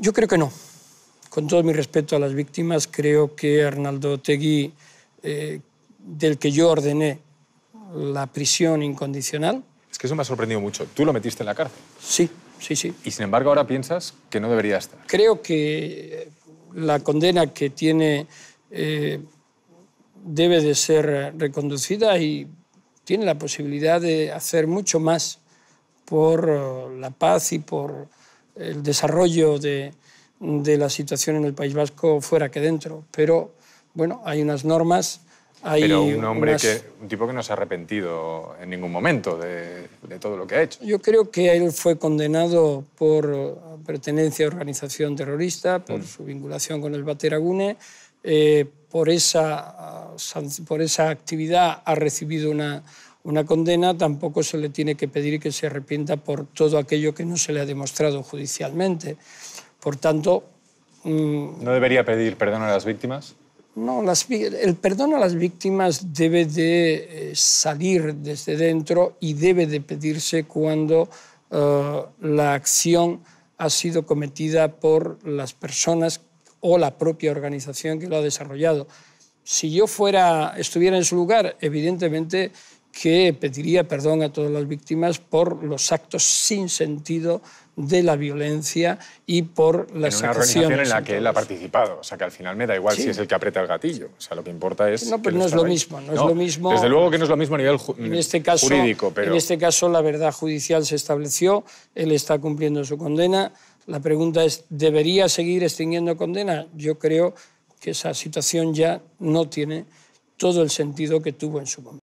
Yo creo que no. Con todo mi respeto a las víctimas, creo que Arnaldo Tegui, eh, del que yo ordené la prisión incondicional. Es que eso me ha sorprendido mucho. Tú lo metiste en la cárcel. Sí, sí, sí. Y sin embargo ahora piensas que no debería estar. Creo que la condena que tiene eh, debe de ser reconducida y tiene la posibilidad de hacer mucho más por eh, la paz y por el desarrollo de, la situación en el País Vasco fuera que dentro. Pero bueno, hay unas normas. Hay un hombre que, un tipo que no se ha arrepentido en ningún momento de, todo lo que ha hecho. Yo creo que él fue condenado por pertenencia a organización terrorista, por mm. su vinculación con el Bateragune, eh, por, esa, por esa actividad ha recibido una, una condena, tampoco se le tiene que pedir que se arrepienta por todo aquello que no se le ha demostrado judicialmente. Por tanto... Mm, ¿No debería pedir perdón a las víctimas? No, el perdón a las víctimas debe de eh, salir desde dentro y debe de pedirse cuando eh, la acción ha sido cometida por las personas o la propia organización que lo ha desarrollado. Si yo fuera, estuviera en su lugar, evidentemente que pediría perdón a todas las víctimas por los actos sin sentido de la violencia y por la en en la que él ha participado, o sea que al final me da igual si es el que aprieta el gatillo, o sea lo que importa es no, pero pues no es lo mismo, es lo mismo. Desde luego que no es lo mismo a nivel en este caso, jurídico, en este caso la verdad judicial se estableció, él está cumpliendo su condena. La pregunta es, ¿debería seguir extinguiendo condena? Yo creo que esa situación ya no tiene todo el sentido que tuvo en su momento.